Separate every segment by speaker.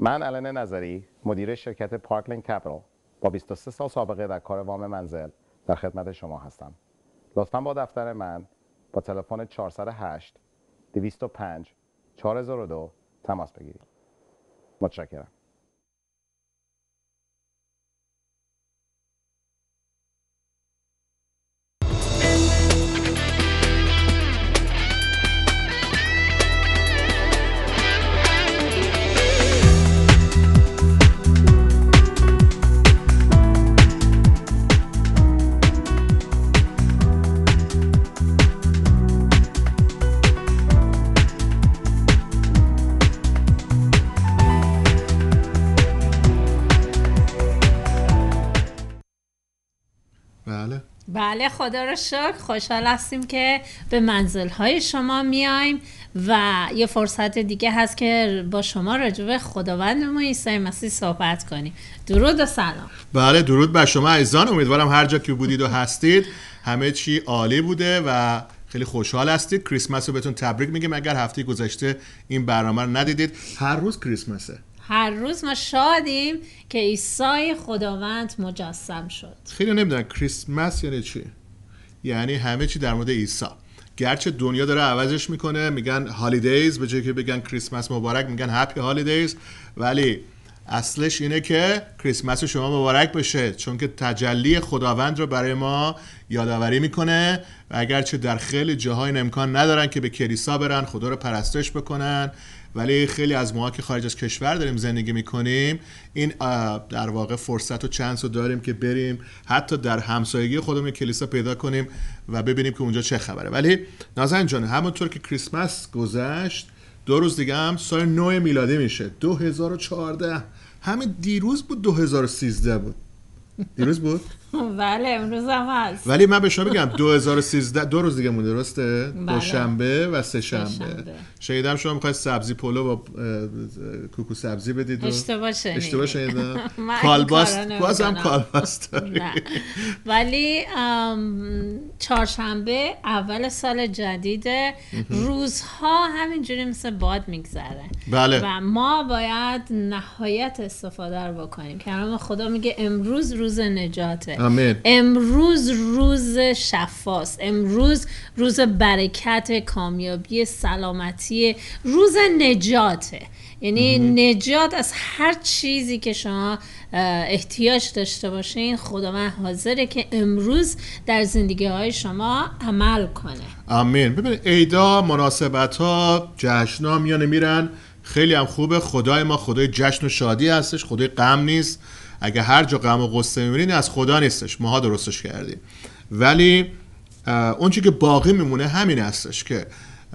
Speaker 1: من علن نظری مدیر شرکت پارکلین کپیتال با 23 سال سابقه در کار وام منزل در خدمت شما هستم لطفا با دفتر من با تلفن 408 205 4002 تماس بگیرید متشکرم
Speaker 2: بله خدا رو شکر خوشحال هستیم که به منزل های شما میایم و یه فرصت دیگه هست که با شما راجبه خداوند ما عیسی مسیح صحبت کنیم درود و سلام
Speaker 1: بله درود بر شما عزیزان امیدوارم هر جا که بودید و هستید همه چی عالی بوده و خیلی خوشحال هستید کریسمس رو بهتون تبریک میگم اگر هفته گذشته این برنامه رو ندیدید هر روز کریسمسه
Speaker 2: هر روز ما شادیم که عیسی خداوند مجسم شد
Speaker 1: خیلی نمیدونن کریسمس یعنی چی یعنی همه چی در مورد عیسی گرچه دنیا داره عوضش میکنه میگن هالیدیز به جای که بگن کریسمس مبارک میگن هپی هالیدیز ولی اصلش اینه که کریسمس شما مبارک بشه چون که تجلی خداوند رو برای ما یادآوری میکنه و اگرچه در خیلی جاهای امکان ندارن که به کلیسا برن خدا رو پرستش بکنن ولی خیلی از ما که خارج از کشور داریم زندگی میکنیم این در واقع فرصت و چانس رو داریم که بریم حتی در همسایگی خودمون کلیسا پیدا کنیم و ببینیم که اونجا چه خبره ولی نازن جان همونطور که کریسمس گذشت دو روز دیگه هم سال نو میلادی میشه 2014 همین دیروز بود 2013 بود دیروز بود
Speaker 2: بله امروز هم هست ولی
Speaker 1: من به شما بگم 2013 دو روز دیگه مونده درسته بله. دوشنبه و سه شنبه شنیدم شما میخواید سبزی پلو با کوکو سبزی بدید اشتباه اشتباه بازم
Speaker 2: ولی چهارشنبه اول سال جدید روزها همینجوری مثل باد میگذره بله و ما باید نهایت استفاده رو بکنیم که خدا میگه امروز روز نجاته آمین. امروز روز شفاست امروز روز برکت کامیابی سلامتی روز نجاته یعنی نجات از هر چیزی که شما احتیاج داشته باشین خدا من حاضره که امروز در زندگی های شما عمل کنه
Speaker 1: آمین ببینید ایدا مناسبت ها جشن ها میانه میرن خیلی هم خوبه خدای ما خدای جشن و شادی هستش خدای غم نیست اگه هر جا غم و غصه میبینید از خدا نیستش ماها درستش کردیم ولی اون که باقی میمونه همین هستش که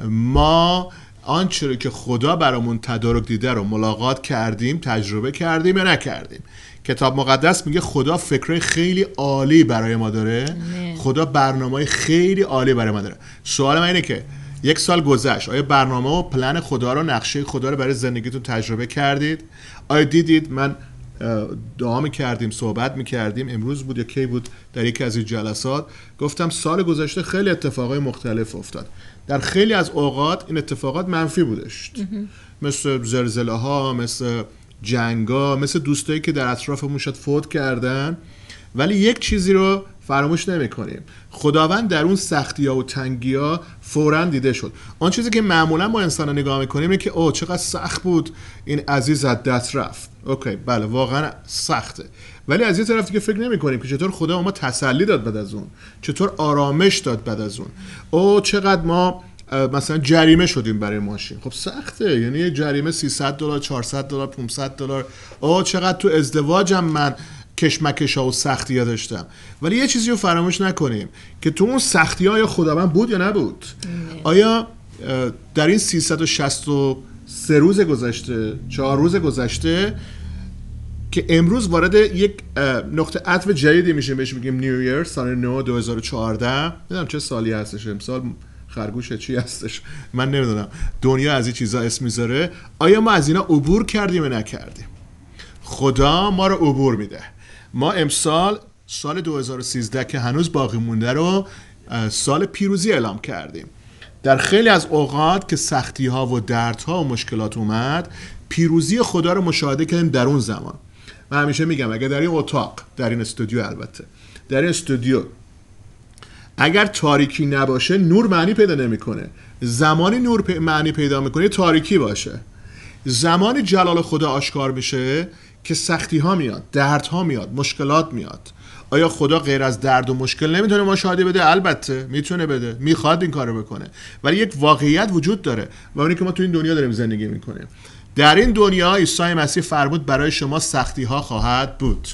Speaker 1: ما آنچه رو که خدا برامون تدارک دیده رو ملاقات کردیم تجربه کردیم یا نکردیم کتاب مقدس میگه خدا فکره خیلی عالی برای ما داره خدا برنامه خیلی عالی برای ما داره سوال من اینه که یک سال گذشت آیا برنامه و پلن خدا رو نقشه خدا رو برای زندگیتون تجربه کردید آیا دیدید من دعا کردیم صحبت کردیم امروز بود یا کی بود در یکی از این جلسات گفتم سال گذشته خیلی اتفاقای مختلف افتاد در خیلی از اوقات این اتفاقات منفی بودشت مثل زلزله ها مثل جنگا مثل دوستایی که در اطرافمون شد فوت کردن ولی یک چیزی رو فراموش نمیکنیم خداوند در اون سختی ها و تنگی ها فورا دیده شد آن چیزی که معمولا ما انسان نگاه میکنیم که او چقدر سخت بود این عزیز از دست رفت اوکی بله واقعا سخته ولی از یه طرف دیگه فکر نمی کنیم که چطور خدا ما تسلی داد بعد از اون چطور آرامش داد بعد از اون او چقدر ما مثلا جریمه شدیم برای ماشین خب سخته یعنی یه جریمه 300 دلار 400 دلار 500 دلار او چقدر تو ازدواجم من کشمکش ها و سختی ها داشتم ولی یه چیزی رو فراموش نکنیم که تو اون سختی های خداوند بود یا نبود آیا در این 360 سه روز گذشته چهار روز گذشته که امروز وارد یک نقطه عطف جدیدی میشه بهش میگیم نیو ایر سال نو 2014 میدونم چه سالی هستش امسال خرگوش چی هستش من نمیدونم دنیا از این چیزا اسم میذاره آیا ما از اینا عبور کردیم یا نکردیم خدا ما رو عبور میده ما امسال سال 2013 که هنوز باقی مونده رو سال پیروزی اعلام کردیم در خیلی از اوقات که سختی ها و دردها و مشکلات اومد پیروزی خدا رو مشاهده کردیم در اون زمان من همیشه میگم اگر در این اتاق در این استودیو البته در این استودیو اگر تاریکی نباشه نور معنی پیدا نمیکنه زمانی نور معنی پیدا میکنه تاریکی باشه زمانی جلال خدا آشکار میشه که سختی ها میاد درد ها میاد مشکلات میاد آیا خدا غیر از درد و مشکل نمیتونه مشاهده بده البته میتونه بده میخواد این کارو بکنه ولی یک واقعیت وجود داره و اونی که ما تو این دنیا داریم زندگی میکنیم در این دنیا عیسی مسیح فرمود برای شما سختی ها خواهد بود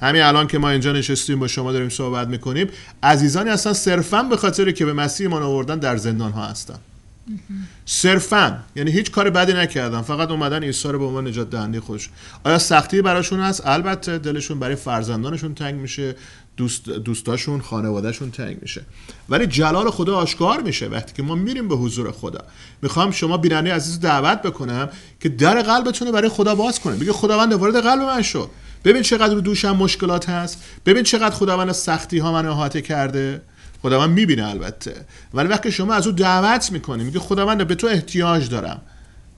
Speaker 1: همین الان که ما اینجا نشستیم با شما داریم صحبت میکنیم عزیزانی اصلا صرفا به خاطر که به مسیح ایمان آوردن در زندان ها هستن صرفا یعنی هیچ کار بدی نکردم فقط اومدن ایثار به عنوان نجات دهنده خودش آیا سختی براشون هست البته دلشون برای فرزندانشون تنگ میشه دوست دوستاشون خانوادهشون تنگ میشه ولی جلال خدا آشکار میشه وقتی که ما میریم به حضور خدا میخوام شما بیننده عزیز دعوت بکنم که در قلبتون رو برای خدا باز کنه میگه خداوند وارد قلب من شو ببین چقدر رو دوشم مشکلات هست ببین چقدر خداوند سختی ها منو احاطه کرده خداوند میبینه البته ولی وقتی شما از او دعوت میکنی میگه خداوند به تو احتیاج دارم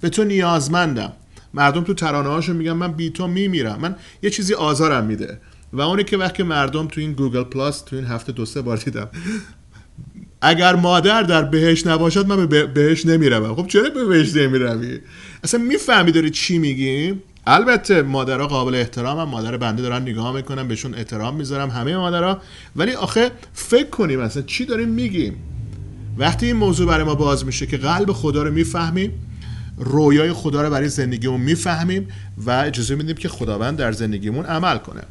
Speaker 1: به تو نیازمندم مردم تو ترانه هاشو میگن من بی تو میمیرم من یه چیزی آزارم میده و اونی که وقتی مردم تو این گوگل پلاس تو این هفته دو سه بار دیدم اگر مادر در بهش نباشد من به بهش نمیروم خب چرا به بهش نمیروی اصلا میفهمی داری چی میگی البته مادرها قابل احترام هم مادر بنده دارن نگاه میکنن بهشون احترام میذارم همه مادرها ولی آخه فکر کنیم اصلا چی داریم میگیم وقتی این موضوع برای ما باز میشه که قلب خدا رو میفهمیم رویای خدا رو برای زندگیمون میفهمیم و اجازه میدیم که خداوند در زندگیمون عمل کنه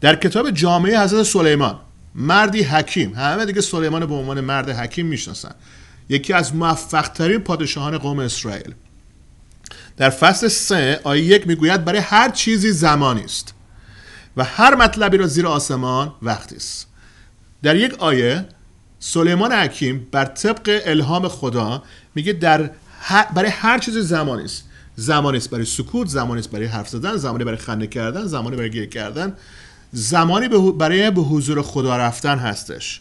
Speaker 1: در کتاب جامعه حضرت سلیمان مردی حکیم همه دیگه سلیمان به عنوان مرد حکیم میشناسن یکی از موفقترین پادشاهان قوم اسرائیل در فصل سه آیه یک میگوید برای هر چیزی زمانی است و هر مطلبی را زیر آسمان وقتی است در یک آیه سلیمان حکیم بر طبق الهام خدا میگه در برای هر چیزی زمانی است زمانی است برای سکوت زمانی است برای حرف زدن زمانی برای خنده کردن زمانی برای گریه کردن زمانی برای به حضور خدا رفتن هستش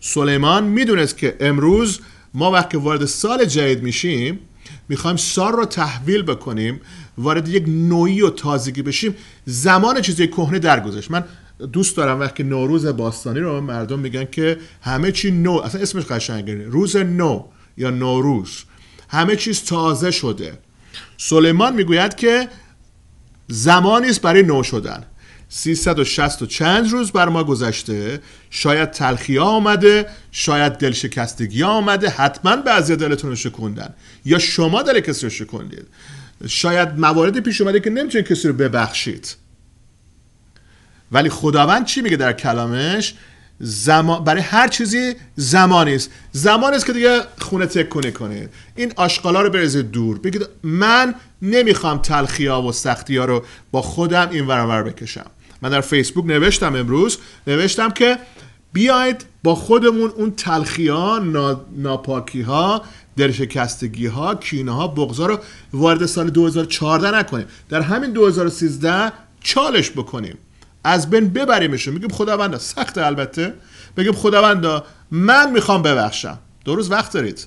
Speaker 1: سلیمان میدونست که امروز ما وقتی وارد سال جدید میشیم میخوایم سار رو تحویل بکنیم وارد یک نوعی و تازگی بشیم زمان چیزی کهنه درگذشت من دوست دارم وقتی نوروز باستانی رو مردم میگن که همه چی نو اصلا اسمش قشنگه روز نو یا نوروز همه چیز تازه شده سلیمان میگوید که زمانی است برای نو شدن 360 و چند روز بر ما گذشته شاید تلخی ها آمده شاید دلشکستگی ها آمده حتما بعضی دلتون رو شکوندن یا شما دل کسی رو شکوندید شاید مواردی پیش اومده که نمیتونید کسی رو ببخشید ولی خداوند چی میگه در کلامش زمان برای هر چیزی زمانی است است که دیگه خونه کنه کنید این آشغالا رو بریزید دور بگید من نمیخوام تلخیا و ها رو با خودم این ورانور بکشم من در فیسبوک نوشتم امروز نوشتم که بیاید با خودمون اون تلخی ها نا... ناپاکی ها درشکستگی ها کینه ها رو وارد سال 2014 نکنیم در همین 2013 چالش بکنیم از بین ببریمشون میگیم خداوندا سخت البته بگیم خداوندا من میخوام ببخشم دو روز وقت دارید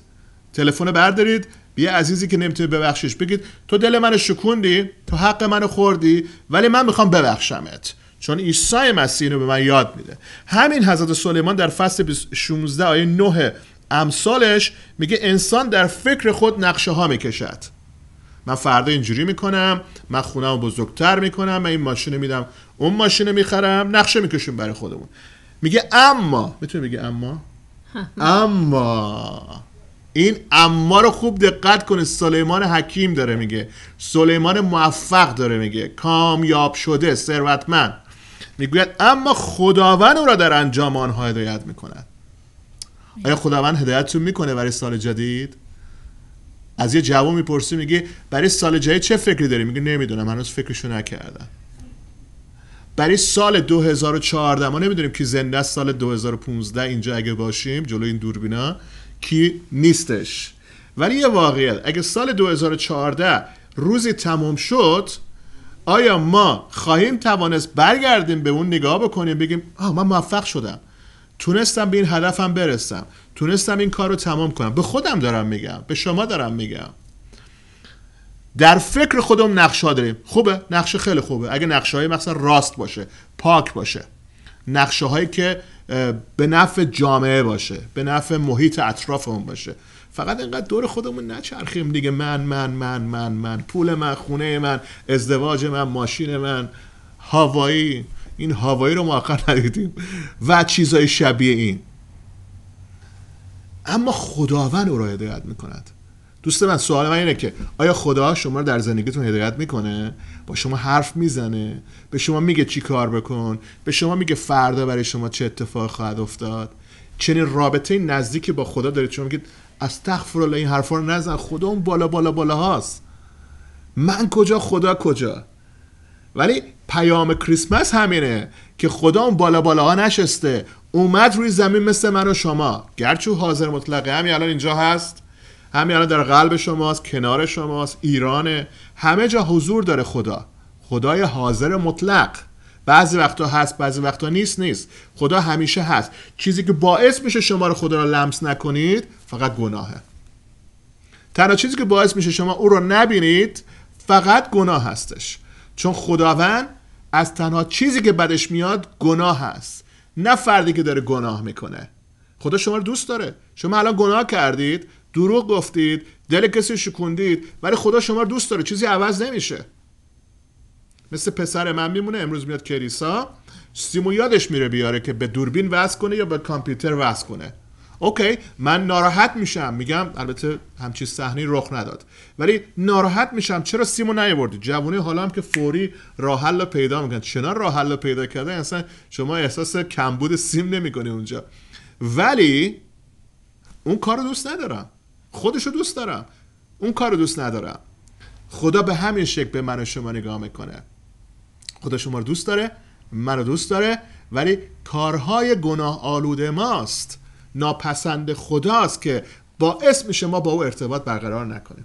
Speaker 1: تلفن بردارید بیا عزیزی که نمیتونی ببخشش بگید تو دل منو شکوندی تو حق منو خوردی ولی من میخوام ببخشمت چون عیسی مسیح اینو به من یاد میده همین حضرت سلیمان در فصل 16 آیه 9 امثالش میگه انسان در فکر خود نقشه ها میکشد من فردا اینجوری میکنم من خونم بزرگتر میکنم من این ماشین میدم اون ماشینو میخرم نقشه میکشم برای خودمون میگه اما میتونی میگه اما اما این اما رو خوب دقت کنه سلیمان حکیم داره میگه سلیمان موفق داره میگه کامیاب شده ثروتمند میگوید اما خداوند او را در انجام آنها هدایت میکند آیا خداوند هدایتتون میکنه برای سال جدید از یه جوون میپرسی میگی برای سال جدید چه فکری داری میگه نمیدونم هنوز فکرشو نکردم برای سال 2014 ما نمیدونیم کی زنده سال 2015 اینجا اگه باشیم جلوی این دوربینا کی نیستش ولی یه واقعیت اگه سال 2014 روزی تمام شد آیا ما خواهیم توانست برگردیم به اون نگاه بکنیم بگیم آه من موفق شدم تونستم به این هدفم برسم تونستم این کار رو تمام کنم به خودم دارم میگم به شما دارم میگم در فکر خودم نقشه داریم خوبه نقشه خیلی خوبه اگه نقشه های مثلا راست باشه پاک باشه نقشه هایی که به نفع جامعه باشه به نفع محیط اطرافمون باشه فقط انقدر دور خودمون نچرخیم دیگه من من من من من پول من خونه من ازدواج من ماشین من هوایی این هوایی رو ما آخر ندیدیم و چیزای شبیه این اما خداوند او را هدایت میکند دوست من سوال من اینه که آیا خدا شما رو در زندگیتون هدایت میکنه با شما حرف میزنه به شما میگه چی کار بکن به شما میگه فردا برای شما چه اتفاق خواهد افتاد چنین رابطه نزدیکی با خدا دارید شما میگید استغفر الله این حرفا رو نزن خدا اون بالا بالا بالا هاست من کجا خدا کجا ولی پیام کریسمس همینه که خدا اون بالا بالا ها نشسته اومد روی زمین مثل من و شما گرچه حاضر مطلقه همین الان اینجا هست همین الان در قلب شماست کنار شماست ایرانه همه جا حضور داره خدا خدای حاضر مطلق بعضی وقتا هست بعضی وقتا نیست نیست خدا همیشه هست چیزی که باعث میشه شما رو خدا رو لمس نکنید فقط گناهه تنها چیزی که باعث میشه شما او رو نبینید فقط گناه هستش چون خداوند از تنها چیزی که بدش میاد گناه هست نه فردی که داره گناه میکنه خدا شما رو دوست داره شما الان گناه کردید دروغ گفتید دل کسی شکوندید ولی خدا شما رو دوست داره چیزی عوض نمیشه مثل پسر من میمونه امروز میاد کریسا سیمو یادش میره بیاره که به دوربین وصل کنه یا به کامپیوتر وصل کنه اوکی من ناراحت میشم میگم البته همچی صحنه رخ نداد ولی ناراحت میشم چرا سیمو نیاوردی جوونه حالا هم که فوری راه حل پیدا میکنه چنان راه حل پیدا کرده اصلا شما احساس کمبود سیم نمیکنی اونجا ولی اون کار دوست ندارم خودشو دوست دارم اون کار دوست ندارم خدا به همین شکل به من شما نگاه میکنه خدا شما رو دوست داره من رو دوست داره ولی کارهای گناه آلوده ماست ناپسند خداست که با اسم شما با او ارتباط برقرار نکنیم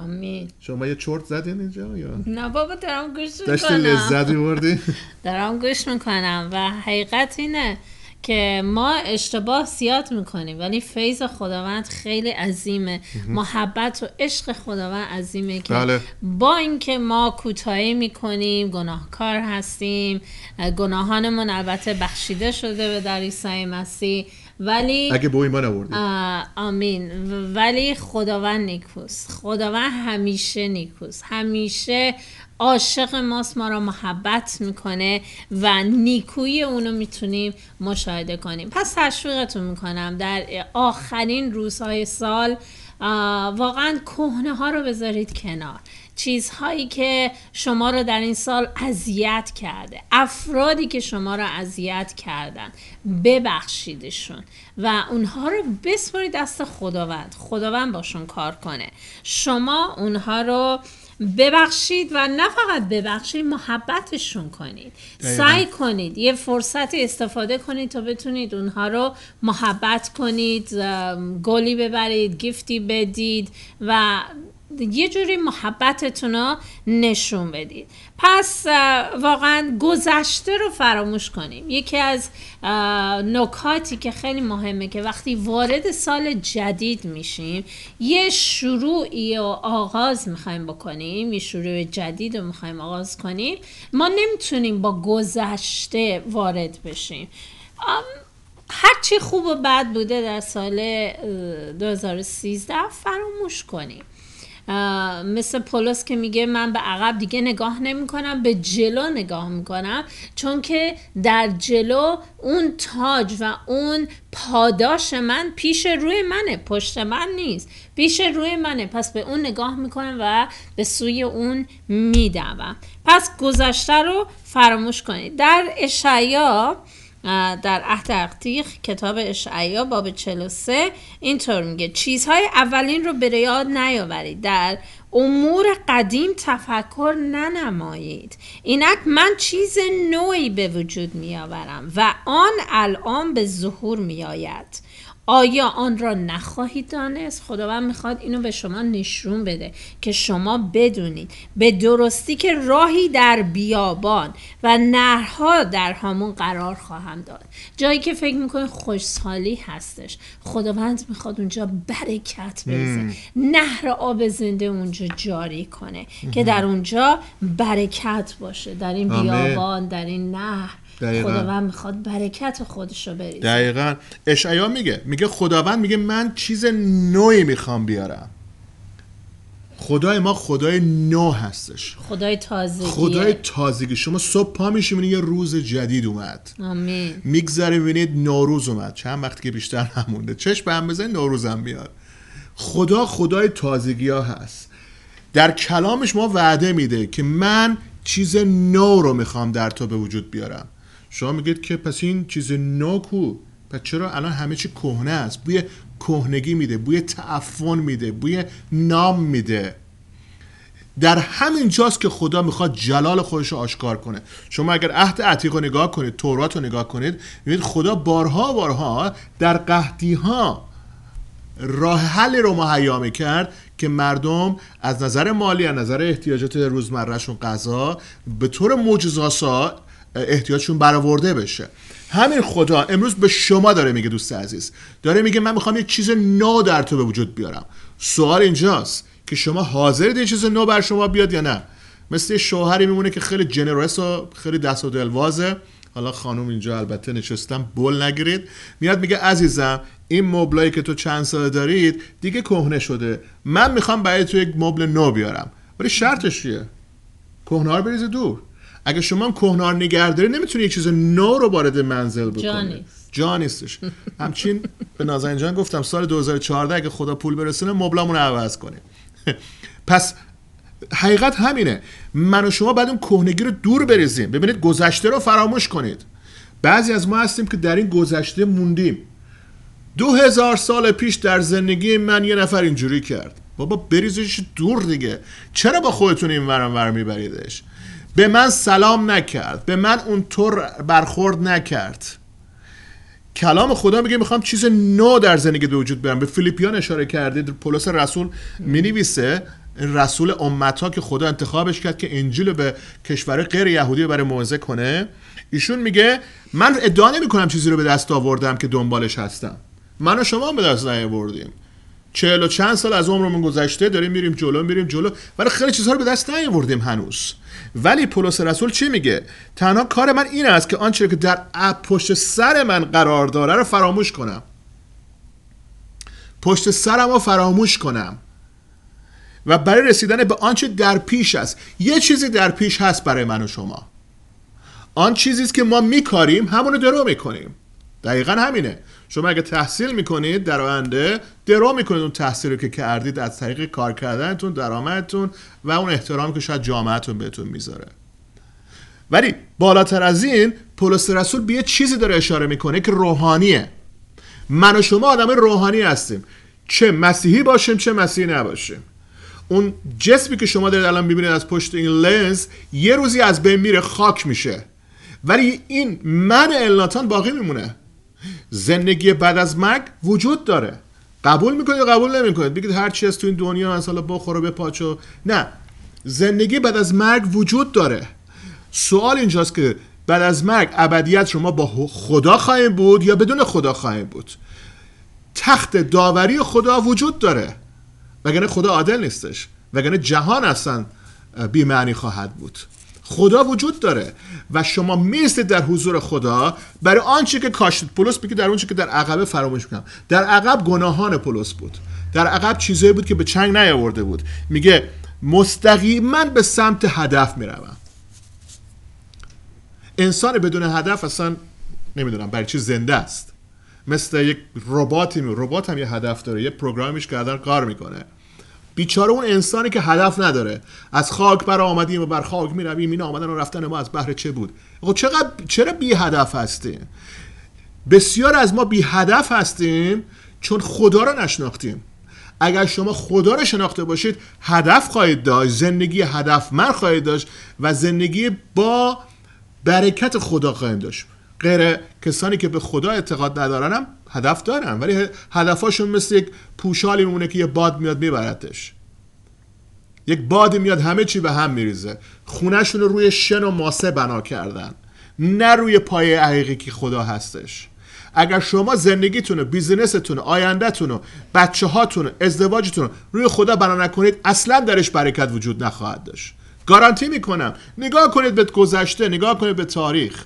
Speaker 1: آمین شما یه چرت زدین اینجا یا
Speaker 2: نه بابا دارم گوش میکنم داشتی لذتی میبردی دارم گوش میکنم و حقیقت اینه که ما اشتباه زیاد میکنیم ولی فیض خداوند خیلی عظیمه محبت و عشق خداوند عظیمه که بله. با اینکه ما کوتاهی میکنیم گناهکار هستیم گناهانمون البته بخشیده شده به در عیسی مسیح ولی اگه به ایمان آمین ولی خداوند نیکوس خداوند همیشه نیکوس همیشه عاشق ماست ما را محبت میکنه و نیکوی اونو میتونیم مشاهده کنیم پس تشویقتون میکنم در آخرین روزهای سال واقعا کهنه ها رو بذارید کنار چیزهایی که شما رو در این سال اذیت کرده افرادی که شما رو اذیت کردن ببخشیدشون و اونها رو بسپرید دست خداوند خداوند باشون کار کنه شما اونها رو ببخشید و نه فقط ببخشید محبتشون کنید سعی کنید یه فرصت استفاده کنید تا بتونید اونها رو محبت کنید گلی ببرید گیفتی بدید و یه جوری محبتتون رو نشون بدید پس واقعا گذشته رو فراموش کنیم یکی از نکاتی که خیلی مهمه که وقتی وارد سال جدید میشیم یه شروعی و آغاز میخوایم بکنیم یه شروع جدید رو میخوایم آغاز کنیم ما نمیتونیم با گذشته وارد بشیم هرچی خوب و بد بوده در سال 2013 فراموش کنیم مثل پولس که میگه من به عقب دیگه نگاه نمیکنم به جلو نگاه میکنم چون که در جلو اون تاج و اون پاداش من پیش روی منه پشت من نیست پیش روی منه پس به اون نگاه میکنم و به سوی اون میدوم پس گذشته رو فراموش کنید در اشعیا در عهد عتیق کتاب اشعیا باب 43 اینطور میگه چیزهای اولین رو به یاد نیاورید در امور قدیم تفکر ننمایید اینک من چیز نوعی به وجود میآورم و آن الان به ظهور میآید آیا آن را نخواهید دانست خداوند میخواد اینو به شما نشون بده که شما بدونید به درستی که راهی در بیابان و نهرها در همون قرار خواهم داد جایی که فکر میکنید خوشحالی هستش خداوند میخواد اونجا برکت بریزه نهر آب زنده اونجا جاری کنه که در اونجا برکت باشه در این بیابان در این نهر دقیقا. خداوند میخواد برکت خودشو بریزه
Speaker 1: دقیقا اشعیا میگه میگه خداوند میگه من چیز نوعی میخوام بیارم خدای ما خدای نو هستش
Speaker 2: خدای تازگی خدای
Speaker 1: تازگی شما صبح پا میشیم یه روز جدید اومد آمین میگذره ببینید نوروز اومد چند وقتی که بیشتر نمونده چشم به هم بزنید نوروز هم خدا خدای تازگی ها هست در کلامش ما وعده میده که من چیز نو رو میخوام در تو به وجود بیارم شما میگید که پس این چیز نوکو پس چرا الان همه چی کهنه است بوی کهنگی میده بوی تعفن میده بوی نام میده در همین جاست که خدا میخواد جلال خودش رو آشکار کنه شما اگر عهد عتیق رو نگاه کنید تورات رو نگاه کنید میبینید خدا بارها بارها در قهدی ها راه حل رو مهیا میکرد که مردم از نظر مالی از نظر احتیاجات روزمرهشون غذا به طور معجزاسا احتیاجشون برآورده بشه همین خدا امروز به شما داره میگه دوست عزیز داره میگه من میخوام یه چیز نو در تو به وجود بیارم سوال اینجاست که شما حاضرید این چیز نو بر شما بیاد یا نه مثل شوهری میمونه که خیلی جنرس و خیلی دست و دلوازه حالا خانم اینجا البته نشستم بل نگیرید میاد میگه عزیزم این مبلایی که تو چند ساله دارید دیگه کهنه شده من میخوام برای تو یک مبل نو بیارم ولی شرطش چیه کهنه رو دور اگه شما هم کهنار نگرداری نمیتونی یه چیز نو رو وارد منزل بکنی جا نیستش همچین به نازنین جان گفتم سال 2014 اگه خدا پول برسونه مبلامون رو عوض کنیم پس حقیقت همینه من و شما بعد اون کهنگی رو دور بریزیم ببینید گذشته رو فراموش کنید بعضی از ما هستیم که در این گذشته موندیم دو هزار سال پیش در زندگی من یه نفر اینجوری کرد بابا بریزش دور دیگه چرا با خودتون این ورم ور میبریدش به من سلام نکرد به من اونطور برخورد نکرد کلام خدا میگه میخوام چیز نو در زندگی به وجود برم به فیلیپیان اشاره کردید پولس رسول مینویسه رسول امتا که خدا انتخابش کرد که انجیل به کشور غیر یهودی برای موعظه کنه ایشون میگه من ادعا نمی کنم چیزی رو به دست آوردم که دنبالش هستم من و شما به دست نیاوردیم چهل و چند سال از عمرمون گذشته داریم میریم جلو میریم جلو ولی خیلی چیزها رو به دست نیاوردیم هنوز ولی پولس رسول چی میگه تنها کار من این است که آنچه که در پشت سر من قرار داره رو فراموش کنم پشت سرم رو فراموش کنم و برای رسیدن به آنچه در پیش است یه چیزی در پیش هست برای من و شما آن چیزی است که ما میکاریم همونو درو میکنیم دقیقا همینه شما اگه تحصیل میکنید در آینده درو میکنید اون تحصیل رو که کردید از طریق کار کردنتون درآمدتون و اون احترامی که شاید جامعتون بهتون میذاره ولی بالاتر از این پولس رسول به یه چیزی داره اشاره میکنه که روحانیه من و شما آدم روحانی هستیم چه مسیحی باشیم چه مسیحی نباشیم اون جسمی که شما دارید الان میبینید از پشت این لنز یه روزی از بین میره خاک میشه ولی این من الناتان باقی میمونه زندگی بعد از مرگ وجود داره قبول میکنید یا قبول نمیکنید بگید هر چی از تو این دنیا هست حالا بخور و بپاچو نه زندگی بعد از مرگ وجود داره سوال اینجاست که بعد از مرگ ابدیت شما با خدا خواهیم بود یا بدون خدا خواهیم بود تخت داوری خدا وجود داره وگرنه خدا عادل نیستش وگرنه جهان اصلا معنی خواهد بود خدا وجود داره و شما میرسید در حضور خدا برای آنچه که کاشتید پولس میگه در اونچه که در عقبه فراموش میکنم در عقب گناهان پولس بود در عقب چیزایی بود که به چنگ نیاورده بود میگه مستقیما به سمت هدف میروم انسان بدون هدف اصلا نمیدونم برای چی زنده است مثل یک رباتی می ربات هم یه هدف داره یه پروگرامیش کردن کار میکنه بیچاره اون انسانی که هدف نداره از خاک بر آمدیم و بر خاک می این آمدن و رفتن ما از بهر چه بود خب چقدر چرا بی هدف هستیم بسیار از ما بی هدف هستیم چون خدا رو نشناختیم اگر شما خدا رو شناخته باشید هدف خواهید داشت زندگی هدفمند خواهید داشت و زندگی با برکت خدا خواهیم داشت غیر کسانی که به خدا اعتقاد ندارنم هدف دارن ولی هدفاشون مثل یک پوشالی میمونه که یه باد میاد میبردش یک بادی میاد همه چی به هم میریزه خونهشون رو روی شن و ماسه بنا کردن نه روی پایه حقیقی که خدا هستش اگر شما زندگیتون بیزینستون آیندهتون و بچه هاتون ازدواجتون روی خدا بنا نکنید اصلا درش برکت وجود نخواهد داشت گارانتی میکنم نگاه کنید به گذشته نگاه کنید به تاریخ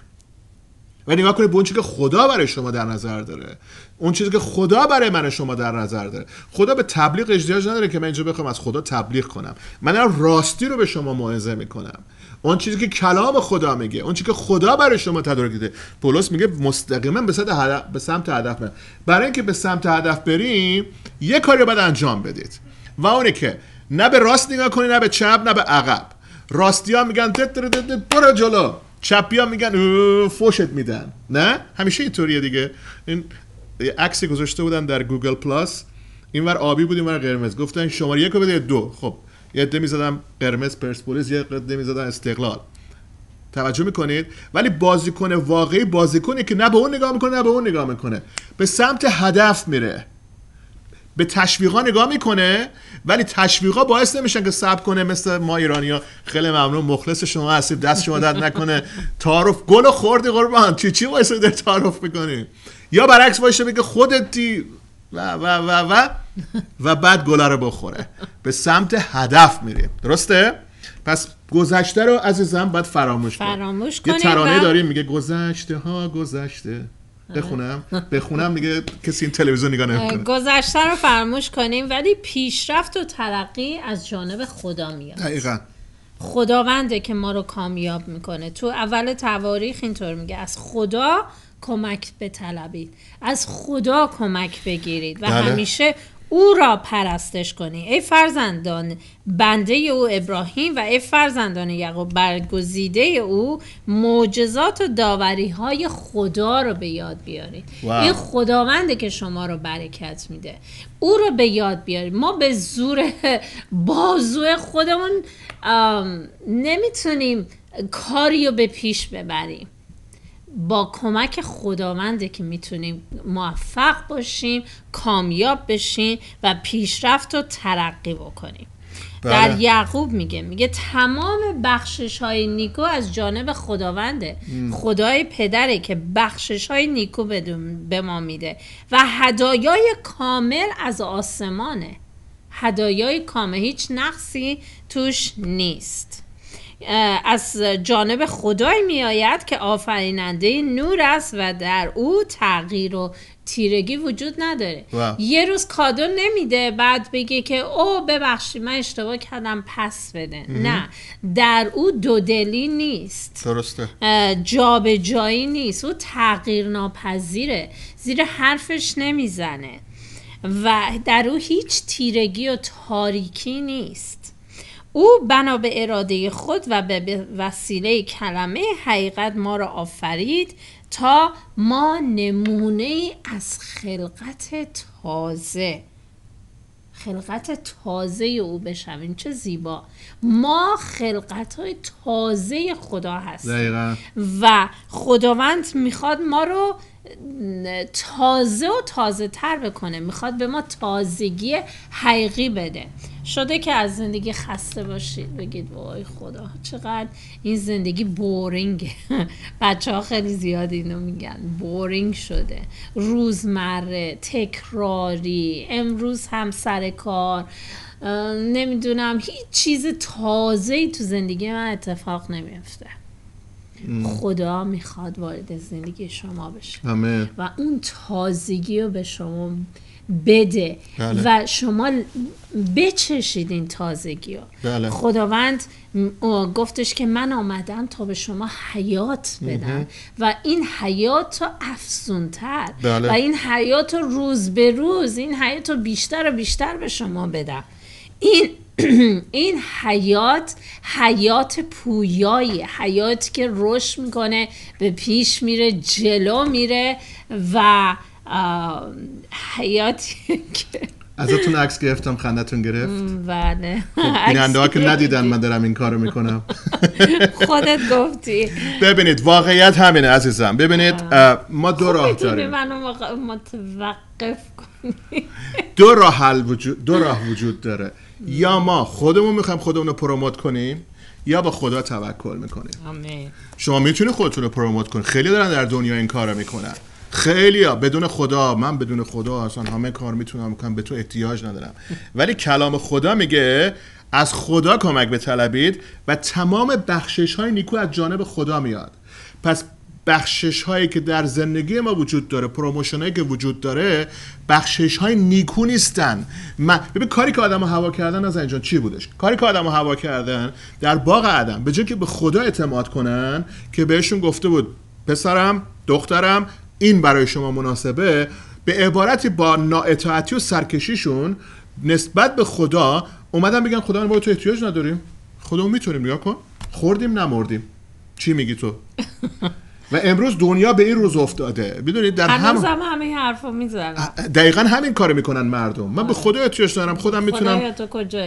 Speaker 1: و نگاه کنید به اون چیزی که خدا برای شما در نظر داره اون چیزی که خدا برای من شما در نظر داره خدا به تبلیغ اجدیاج نداره که من اینجا بخوام از خدا تبلیغ کنم من راستی رو به شما موعظه میکنم اون چیزی که کلام خدا میگه اون چیزی که خدا برای شما تدارک دیده پولس میگه مستقیما به سمت هدف به سمت هدف برای اینکه به سمت هدف بریم یه کاری رو باید انجام بدید و اونه که نه به راست نگاه کنی نه به چپ نه به عقب ها میگن برو جلو چپی ها میگن فوشت میدن نه همیشه اینطوریه دیگه این عکسی گذاشته بودن در گوگل پلاس اینور آبی بود اینور قرمز گفتن شماره یک بده دو خب یه عده میزدم قرمز پرسپولیس یه عده میزدن استقلال توجه میکنید ولی بازیکن واقعی بازیکنی که نه به اون نگاه میکنه نه به اون نگاه میکنه به سمت هدف میره به تشویقا نگاه میکنه ولی تشویقا باعث نمیشن که صبر کنه مثل ما ایرانی ها خیلی ممنون مخلص شما هستید دست شما درد نکنه تعارف گل خوردی قربان چی چی باعث در تعارف میکنی یا برعکس باشه بگه خودتی و و و و و بعد گل رو بخوره به سمت هدف میریم درسته پس گذشته رو عزیزم باید فراموش, فراموش کنیم یه ترانه داریم میگه گذشته ها گذشته آره. بخونم بخونم میگه کسی این تلویزیون نگاه نمیکنه
Speaker 2: گذشته رو فراموش کنیم ولی پیشرفت و ترقی از جانب خدا میاد دقیقا خداونده که ما رو کامیاب میکنه تو اول تواریخ اینطور میگه از خدا کمک به از خدا کمک بگیرید و بله. همیشه او را پرستش کنی ای فرزندان بنده او ابراهیم و ای فرزندان یعقوب برگزیده او معجزات و داوری های خدا رو به یاد بیارید واو. این خداونده که شما رو برکت میده او رو به یاد بیارید ما به زور بازو خودمون نمیتونیم کاری رو به پیش ببریم با کمک خداونده که میتونیم موفق باشیم کامیاب بشیم و پیشرفت و ترقی بکنیم بله. در یعقوب میگه میگه تمام بخشش های نیکو از جانب خداونده خدای پدره که بخشش های نیکو به ما میده و هدایای کامل از آسمانه هدایای کامل هیچ نقصی توش نیست از جانب خدای میآید که آفریننده نور است و در او تغییر و تیرگی وجود نداره یه روز کادو نمیده بعد بگه که او ببخشی من اشتباه کردم پس بده نه در او دودلی نیست درسته جایی نیست او تغییر ناپذیره زیر حرفش نمیزنه و در او هیچ تیرگی و تاریکی نیست او بنا به اراده خود و به وسیله کلمه حقیقت ما را آفرید تا ما نمونه از خلقت تازه خلقت تازه او بشویم چه زیبا ما خلقت های تازه خدا هستیم و خداوند میخواد ما رو تازه و تازه تر بکنه میخواد به ما تازگی حقیقی بده شده که از زندگی خسته باشید بگید وای خدا چقدر این زندگی بورینگه بچه ها خیلی زیاد اینو میگن بورینگ شده روزمره تکراری امروز هم سر کار نمیدونم هیچ چیز تازه ای تو زندگی من اتفاق نمیفته خدا میخواد وارد زندگی شما بشه و اون تازگی رو به شما بده بله. و شما بچشید این تازگی ها بله. خداوند گفتش که من آمدم تا به شما حیات بدم و این حیات رو افزونتر بله. و این حیات رو روز به روز این حیات رو بیشتر و بیشتر به شما بدم این این حیات حیات پویایی حیاتی که رشد میکنه به پیش میره جلو میره و حیاتی که ازتون عکس
Speaker 1: گرفتم خندتون گرفت
Speaker 2: بله خب، بیننده که
Speaker 1: ندیدن من دارم این کارو میکنم خودت گفتی ببینید واقعیت همینه عزیزم ببینید ما دو خب، راه داریم
Speaker 2: منو متوقف
Speaker 1: دو راه حل وجود دو راه وجود داره یا ما خودمون میخوایم خودمون رو پروموت کنیم یا با خدا توکل میکنیم شما میتونی خودتون رو پروموت کنید خیلی دارن در دنیا این کارو میکنن ها بدون خدا من بدون خدا اصلا همه کار میتونم کنم به تو احتیاج ندارم ولی کلام خدا میگه از خدا کمک بطلبید و تمام بخشش های نیکو از جانب خدا میاد پس بخشش هایی که در زندگی ما وجود داره پروموشن هایی که وجود داره بخشش های نیکو نیستن من ببین کاری که آدم هوا کردن از اینجا چی بودش کاری که آدم هوا کردن در باغ آدم به جای که به خدا اعتماد کنن که بهشون گفته بود پسرم دخترم این برای شما مناسبه به عبارتی با نااطاعتی و سرکشیشون نسبت به خدا اومدن بگن خدا ما تو احتیاج نداریم خدا میتونیم نگاه کن خوردیم نمردیم چی میگی تو و امروز دنیا به این روز افتاده میدونید در هم هم
Speaker 2: همه حرفو میزنن
Speaker 1: دقیقا همین کارو میکنن مردم من به خدا احتیاج دارم خودم میتونم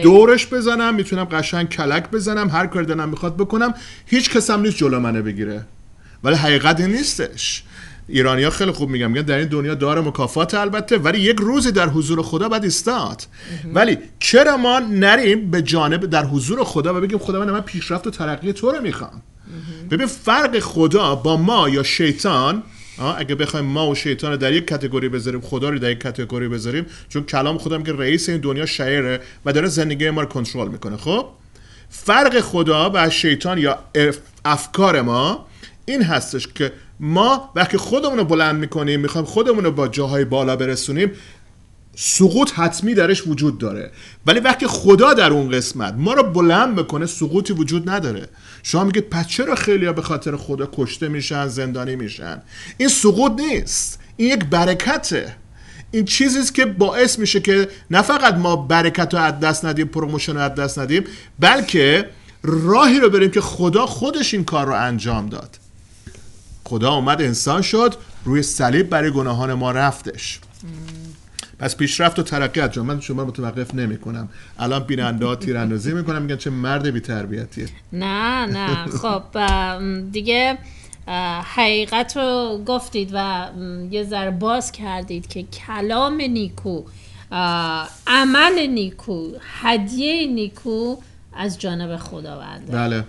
Speaker 1: دورش بزنم میتونم قشنگ کلک بزنم هر کار دلم میخواد بکنم هیچ کس هم نیست جلو منه بگیره ولی حقیقت نیستش ها خیلی خوب میگن میگن در این دنیا دار مکافات البته ولی یک روزی در حضور خدا باید ایستاد ولی چرا ما نریم به جانب در حضور خدا و بگیم خدا من من پیشرفت و ترقی تو رو میخوام ببین فرق خدا با ما یا شیطان اگه بخوایم ما و شیطان رو در یک کتگوری بذاریم خدا رو در یک کتگوری بذاریم چون کلام خودم که رئیس این دنیا شعره و داره زندگی ما رو کنترل میکنه خب فرق خدا و شیطان یا افکار ما این هستش که ما وقتی خودمون رو بلند میکنیم میخوایم خودمون رو با جاهای بالا برسونیم سقوط حتمی درش وجود داره ولی وقتی خدا در اون قسمت ما رو بلند میکنه سقوطی وجود نداره شما میگید پس چرا خیلی به خاطر خدا کشته میشن زندانی میشن این سقوط نیست این یک برکته این چیزی است که باعث میشه که نه فقط ما برکت رو از دست ندیم پروموشن رو از دست ندیم بلکه راهی رو بریم که خدا خودش این کار رو انجام داد خدا آمد انسان شد روی صلیب برای گناهان ما رفتش پس پیشرفت و ترقی از من شما متوقف نمی کنم الان بیننده ها تیراندازی میکنم میگن چه مرد بی تربیتیه
Speaker 2: نه نه خب دیگه حقیقت رو گفتید و یه ذره باز کردید که کلام نیکو عمل نیکو هدیه نیکو از جانب خداونده بله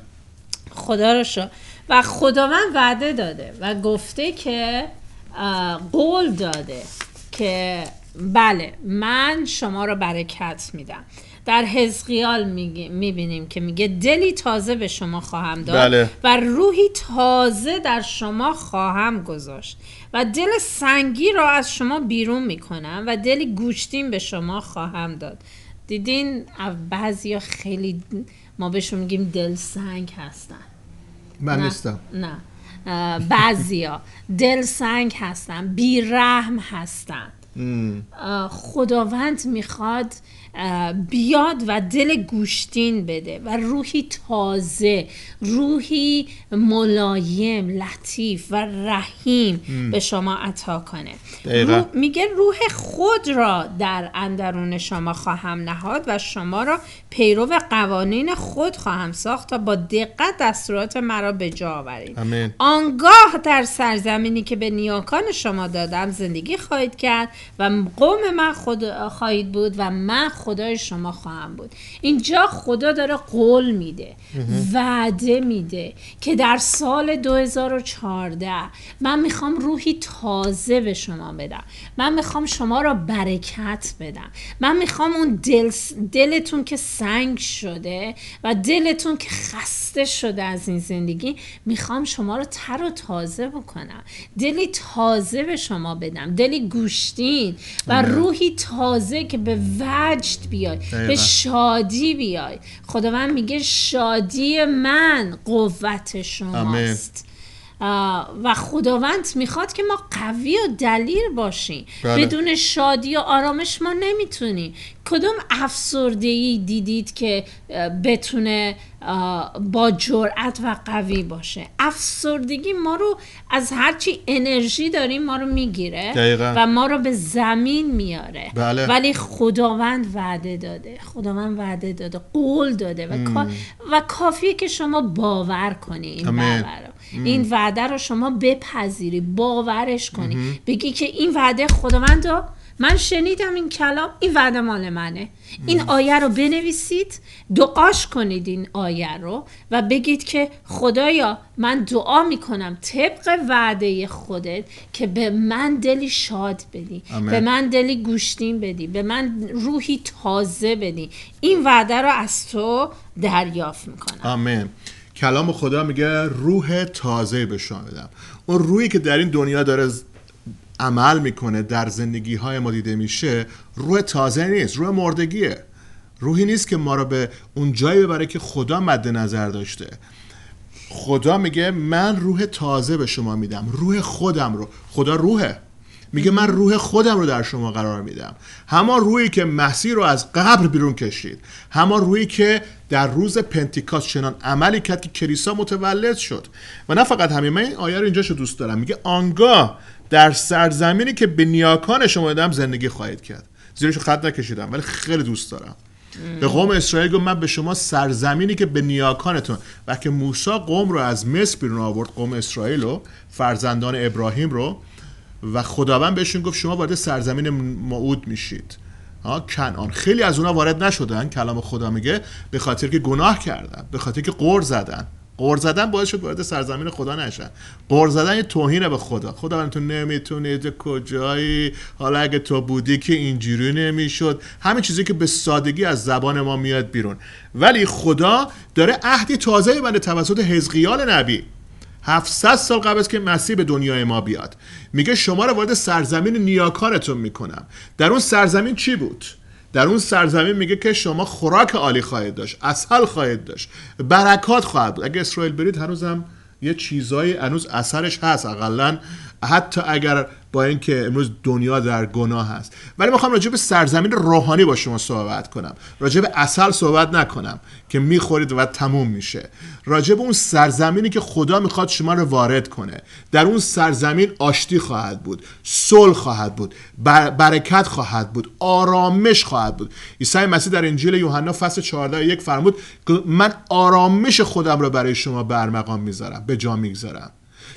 Speaker 2: خدا رو و خداوند وعده داده و گفته که قول داده که بله من شما را برکت میدم در حزقیال میبینیم که میگه دلی تازه به شما خواهم داد بله. و روحی تازه در شما خواهم گذاشت و دل سنگی را از شما بیرون میکنم و دلی گوشتین به شما خواهم داد دیدین بعضی خیلی ما بهشون میگیم دل سنگ هستن من نه. نیستم نه بعضیا دل سنگ هستن بیرحم هستن خداوند میخواد بیاد و دل گوشتین بده و روحی تازه روحی ملایم لطیف و رحیم به شما عطا کنه میگه روح خود را در اندرون شما خواهم نهاد و شما را پیرو قوانین خود خواهم ساخت تا با دقت دستورات مرا به جا آورید آنگاه در سرزمینی که به نیاکان شما دادم زندگی خواهید کرد و قوم من خود خواهید بود و من خود خدای شما خواهم بود اینجا خدا داره قول میده وعده میده که در سال 2014 من میخوام روحی تازه به شما بدم من میخوام شما را برکت بدم من میخوام اون دل دلتون که سنگ شده و دلتون که خسته شده از این زندگی میخوام شما رو تر و تازه بکنم دلی تازه به شما بدم دلی گوشتین و روحی تازه که به وجه بیای به شادی بیای خداوند میگه شادی من قوت شماست و خداوند میخواد که ما قوی و دلیل باشیم بله. بدون شادی و آرامش ما نمیتونیم کدوم افسردگی دیدید که بتونه با جرأت و قوی باشه افسردگی ما رو از هرچی انرژی داریم ما رو میگیره و ما رو به زمین میاره بله. ولی خداوند وعده داده خداوند وعده داده قول داده و, کا... و کافیه که شما باور کنی این باور این وعده رو شما بپذیری باورش کنی بگی که این وعده خداوند رو من شنیدم این کلام این وعده مال منه این آیه رو بنویسید دعاش کنید این آیه رو و بگید که خدایا من دعا میکنم طبق وعده خودت که به من دلی شاد بدی به من دلی گوشتین بدی به من روحی تازه بدی این وعده رو از تو دریافت میکنم
Speaker 1: آمین کلام خدا میگه روح تازه به شما میدم اون روحی که در این دنیا داره عمل میکنه در زندگی های ما دیده میشه روح تازه نیست روح مردگیه روحی نیست که ما رو به اون جایی ببره که خدا مد نظر داشته خدا میگه من روح تازه به شما میدم روح خودم رو خدا روحه میگه من روح خودم رو در شما قرار میدم همان روحی که مسیح رو از قبر بیرون کشید همان روحی که در روز پنتیکاست چنان عملی کرد که کلیسا متولد شد و نه فقط همین من این آیه رو اینجاشو دوست دارم میگه آنگاه در سرزمینی که به نیاکان شما دادم زندگی خواهید کرد زیرش خط نکشیدم ولی خیلی دوست دارم به قوم اسرائیل گفت من به شما سرزمینی که به نیاکانتون و که موسی قوم رو از مصر بیرون آورد قوم اسرائیل رو فرزندان ابراهیم رو و خداوند بهشون گفت شما وارد سرزمین معود میشید کنان خیلی از اونا وارد نشدن کلام خدا میگه به خاطر که گناه کردن به خاطر که قر زدن قر زدن باعث شد وارد سرزمین خدا نشن قر زدن یه توهینه به خدا خدا تو نمیتونید کجایی حالا اگه تو بودی که اینجوری نمیشد همین چیزی که به سادگی از زبان ما میاد بیرون ولی خدا داره عهدی تازه بنده توسط حزقیال نبی 700 سال قبل از که مسیح به دنیای ما بیاد میگه شما رو وارد سرزمین نیاکانتون میکنم در اون سرزمین چی بود در اون سرزمین میگه که شما خوراک عالی خواهید داشت اصل خواهید داشت برکات خواهد بود اگه اسرائیل برید هنوزم یه چیزایی هنوز اثرش هست اقلا حتی اگر با اینکه امروز دنیا در گناه هست ولی میخوام راجع به سرزمین روحانی با شما صحبت کنم راجب به اصل صحبت نکنم که میخورید و تموم میشه راجب به اون سرزمینی که خدا میخواد شما رو وارد کنه در اون سرزمین آشتی خواهد بود صلح خواهد بود برکت خواهد بود آرامش خواهد بود عیسی مسیح در انجیل یوحنا فصل 14 یک فرمود من آرامش خودم رو برای شما برمقام میذارم به جا میگذارم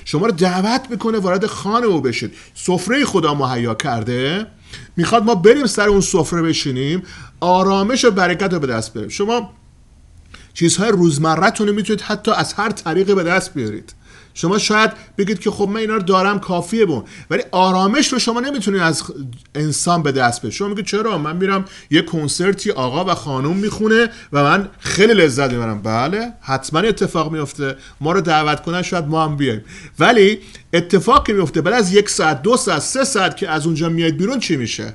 Speaker 1: شما رو دعوت میکنه وارد خانه او بشید سفره خدا مهیا کرده میخواد ما بریم سر اون سفره بشینیم آرامش و برکت رو به دست بریم شما چیزهای روزمرتون میتونید حتی از هر طریقی به دست بیارید شما شاید بگید که خب من اینا رو دارم کافیه بون ولی آرامش رو شما نمیتونید از انسان به دست بده شما میگید چرا من میرم یه کنسرتی آقا و خانوم میخونه و من خیلی لذت میبرم بله حتما اتفاق میفته ما رو دعوت کنن شاید ما هم بیایم ولی اتفاقی میفته بعد از یک ساعت دو ساعت سه ساعت که از اونجا میاد بیرون چی میشه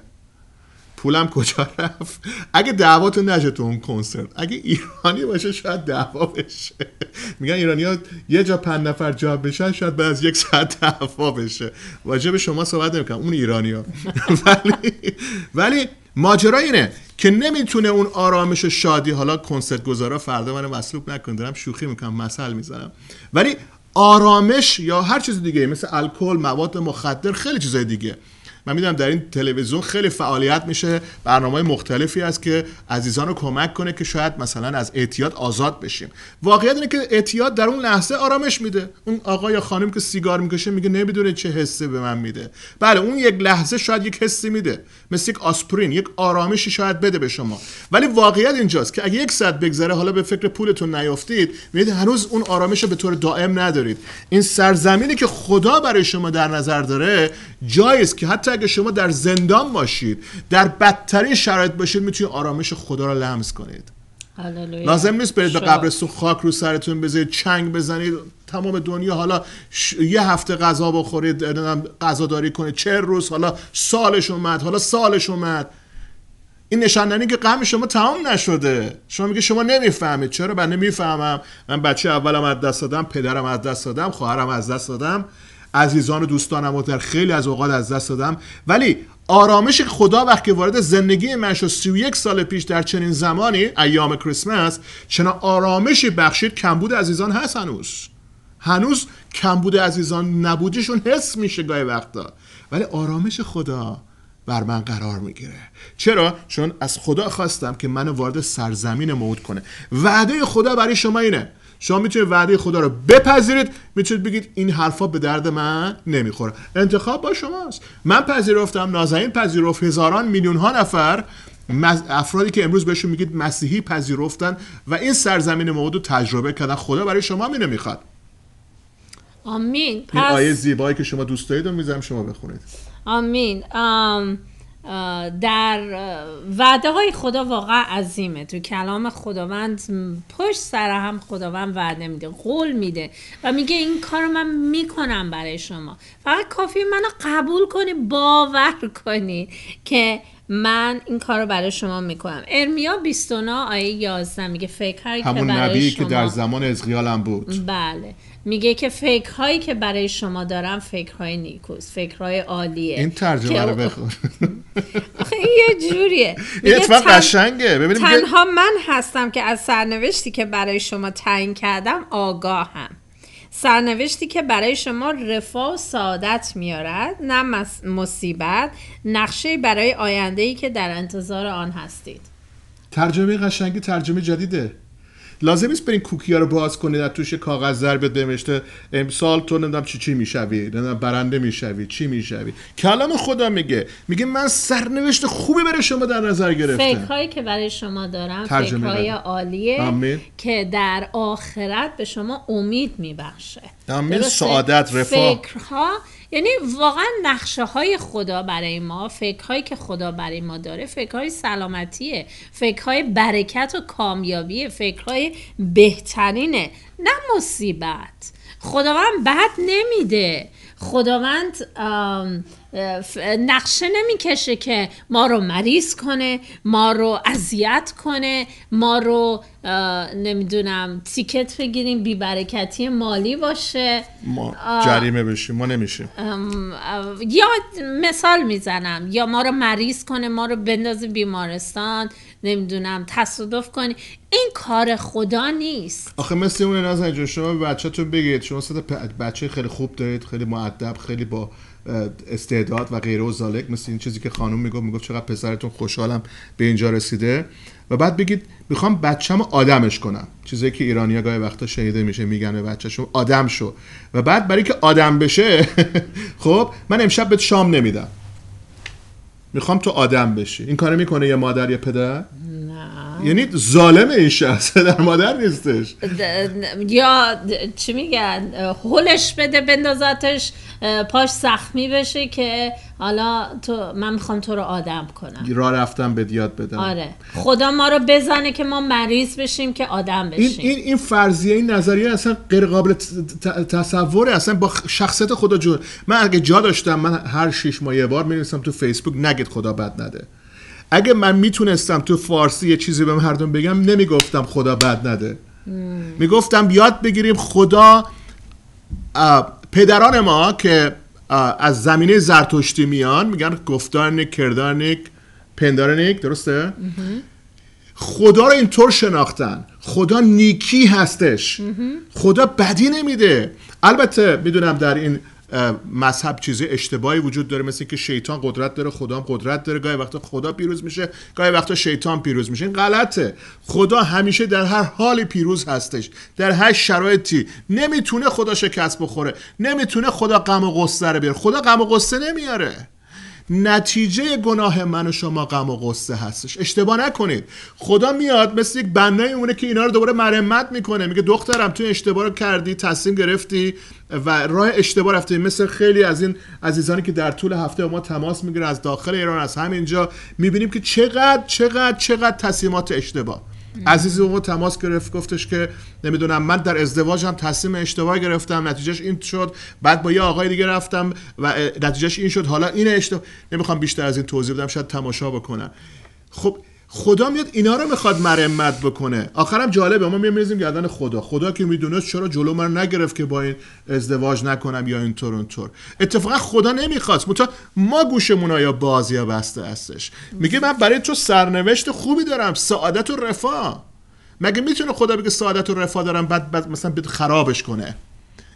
Speaker 1: پولم کجا رفت اگه دعواتون نشه تو اون کنسرت اگه ایرانی باشه شاید دعوا بشه میگن ایرانی ها یه جا پنج نفر جا بشن شاید بعد از یک ساعت دعوا بشه واجه شما صحبت نمیکنم اون ایرانی ها ولی ولی ماجرا اینه که نمیتونه اون آرامش و شادی حالا کنسرت گذارا فردا من مسلوب نکنه دارم شوخی میکنم مثل میزنم ولی آرامش یا هر چیز دیگه مثل الکل مواد مخدر خیلی چیزای دیگه من میدونم در این تلویزیون خیلی فعالیت میشه برنامه مختلفی هست که عزیزان رو کمک کنه که شاید مثلا از اعتیاد آزاد بشیم واقعیت اینه که اعتیاد در اون لحظه آرامش میده اون آقا یا خانم که سیگار میکشه میگه نمیدونه چه حسی به من میده بله اون یک لحظه شاید یک حسی میده مثل یک آسپرین یک آرامشی شاید بده به شما ولی واقعیت اینجاست که اگه یک ساعت بگذره حالا به فکر پولتون نیافتید میید هنوز اون آرامش رو به طور دائم ندارید این سرزمینی که خدا برای شما در نظر داره جایی است که حتی اگه شما در زندان باشید در بدترین شرایط باشید میتونید آرامش خدا رو لمس کنید
Speaker 2: لازم نیست برید به قبرستون
Speaker 1: خاک رو سرتون بذارید چنگ بزنید تمام دنیا حالا یه هفته غذا بخورید غذاداری کنید چه روز حالا سالش اومد حالا سالش اومد این نشاندنی که غم شما تمام نشده شما میگه شما نمیفهمید چرا من نمیفهمم من بچه اولم از دست دادم پدرم از دست دادم خواهرم از دست دادم عزیزان و دوستانم و در خیلی از اوقات از دست دادم ولی آرامش خدا وقتی وارد زندگی من شد یک سال پیش در چنین زمانی ایام کریسمس چنان آرامشی بخشید کمبود عزیزان هست هنوز هنوز کمبود عزیزان نبودیشون حس میشه گاهی وقتا ولی آرامش خدا بر من قرار میگیره چرا چون از خدا خواستم که منو وارد سرزمین موعود کنه وعده خدا برای شما اینه شما میتونید وعده خدا رو بپذیرید میتونید بگید این حرفا به درد من نمیخوره انتخاب با شماست من پذیرفتم نازنین پذیرفت هزاران میلیون ها نفر افرادی که امروز بهشون میگید مسیحی پذیرفتن و این سرزمین موعود رو تجربه کردن خدا برای شما می میخواد
Speaker 2: آمین پس... این آیه زیبایی
Speaker 1: که شما دوست دارید رو میذارم شما بخونید
Speaker 2: آمین در وعده های خدا واقعا عظیمه تو کلام خداوند پشت سر هم خداوند وعده میده قول میده و میگه این کار من میکنم برای شما فقط کافی منو قبول کنی باور کنی که من این کار رو برای شما میکنم ارمیا 29 آیه 11 میگه فکر که همون نبی که در
Speaker 1: زمان ازغیال هم بود
Speaker 2: بله میگه که فکرهایی که برای شما دارم فکرهای نیکوست فکرهای عالیه این ترجمه رو
Speaker 1: بخور
Speaker 2: یه جوریه قشنگه تنها من هستم که از سرنوشتی که برای شما تعیین کردم آگاهم سرنوشتی که برای شما رفاه و سعادت میارد نه مصیبت نقشه برای آینده ای که در انتظار آن هستید
Speaker 1: ترجمه قشنگی ترجمه جدیده لازم نیست برین کوکی ها رو باز کنید از توش کاغذ به نوشته امسال تو نمیدونم چی چی میشوی نمیدونم برنده میشوی چی میشوی کلام خدا میگه میگه من سرنوشت خوبی برای شما در نظر گرفتم
Speaker 2: هایی که برای شما دارم های عالیه که در آخرت به شما امید میبخشه
Speaker 1: امید سعادت رفاه
Speaker 2: فکرها یعنی واقعا نقشه های خدا برای ما فکر هایی که خدا برای ما داره فکر های سلامتیه فکر های برکت و کامیابیه فکر های بهترینه نه مصیبت خداوند بد نمیده خداوند نقشه نمیکشه که ما رو مریض کنه ما رو اذیت کنه ما رو نمیدونم تیکت بگیریم بیبرکتی مالی باشه
Speaker 1: ما جریمه بشیم ما نمیشیم
Speaker 2: یا مثال میزنم یا ما رو مریض کنه ما رو بندازه بیمارستان نمیدونم تصادف کنی این کار خدا نیست
Speaker 1: آخه مثل اون نازنین شما بچه تو بگید شما بچه خیلی خوب دارید خیلی معدب خیلی با استعداد و غیره و زالک مثل این چیزی که خانم میگفت میگفت چقدر پسرتون خوشحالم به اینجا رسیده و بعد بگید میخوام بچم آدمش کنم چیزی که ایرانیا گاهی وقتا شهیده میشه میگن به آدم شو و بعد برای که آدم بشه خب من امشب به شام نمیدم میخوام تو آدم بشی این کارو میکنه یه مادر یا پدر
Speaker 2: نه یعنی
Speaker 1: ظالم این شخص در مادر نیستش
Speaker 2: یا چی میگن حلش بده بندازتش پاش سخمی بشه که حالا تو من میخوام تو رو آدم کنم
Speaker 1: را رفتم به دیاد بدم آره
Speaker 2: خدا ما رو بزنه که ما مریض بشیم که آدم بشیم این
Speaker 1: این, فرضیه این نظریه اصلا غیر قابل تصوره اصلا با شخصیت خدا جور من اگه جا داشتم من هر شیش ماه یه بار میرسم تو فیسبوک نگید خدا بد نده اگه من میتونستم تو فارسی یه چیزی به مردم بگم نمیگفتم خدا بد نده میگفتم یاد بگیریم خدا پدران ما که از زمینه زرتشتی میان میگن گفتارنک کردارنک پندارنک درسته؟ خدا رو اینطور شناختن خدا نیکی هستش خدا بدی نمیده البته میدونم در این مذهب چیزی اشتباهی وجود داره مثل که شیطان قدرت داره خدا هم قدرت داره گاهی وقتا خدا پیروز میشه گاهی وقتا شیطان پیروز میشه این غلطه خدا همیشه در هر حالی پیروز هستش در هر شرایطی نمیتونه خدا شکست بخوره نمیتونه خدا غم و غصه رو بیاره خدا غم و غصه نمیاره نتیجه گناه من و شما غم و غصه هستش اشتباه نکنید خدا میاد مثل یک بنای اونه که اینا رو دوباره مرمت میکنه میگه دخترم تو اشتباه رو کردی تصمیم گرفتی و راه اشتباه رفتی مثل خیلی از این عزیزانی که در طول هفته با ما تماس میگیرن از داخل ایران از همینجا میبینیم که چقدر چقدر چقدر تصمیمات اشتباه عزیزی اون تماس گرفت گفتش که نمیدونم من در ازدواجم تصمیم اشتباه گرفتم نتیجهش این شد بعد با یه آقای دیگه رفتم و نتیجهش این شد حالا این اشتباه نمیخوام بیشتر از این توضیح بدم شاید تماشا بکنن خب خدا میاد اینا رو میخواد مرمت بکنه آخرم جالبه ما میمیزیم گردن خدا خدا که میدونست چرا جلو من نگرفت که با این ازدواج نکنم یا اینطور اونطور اتفاقا خدا نمیخواست متا ما گوشمون یا باز یا بسته هستش میگه من برای تو سرنوشت خوبی دارم سعادت و رفاه مگه میتونه خدا بگه سعادت و رفاه دارم بعد, بعد مثلا خرابش کنه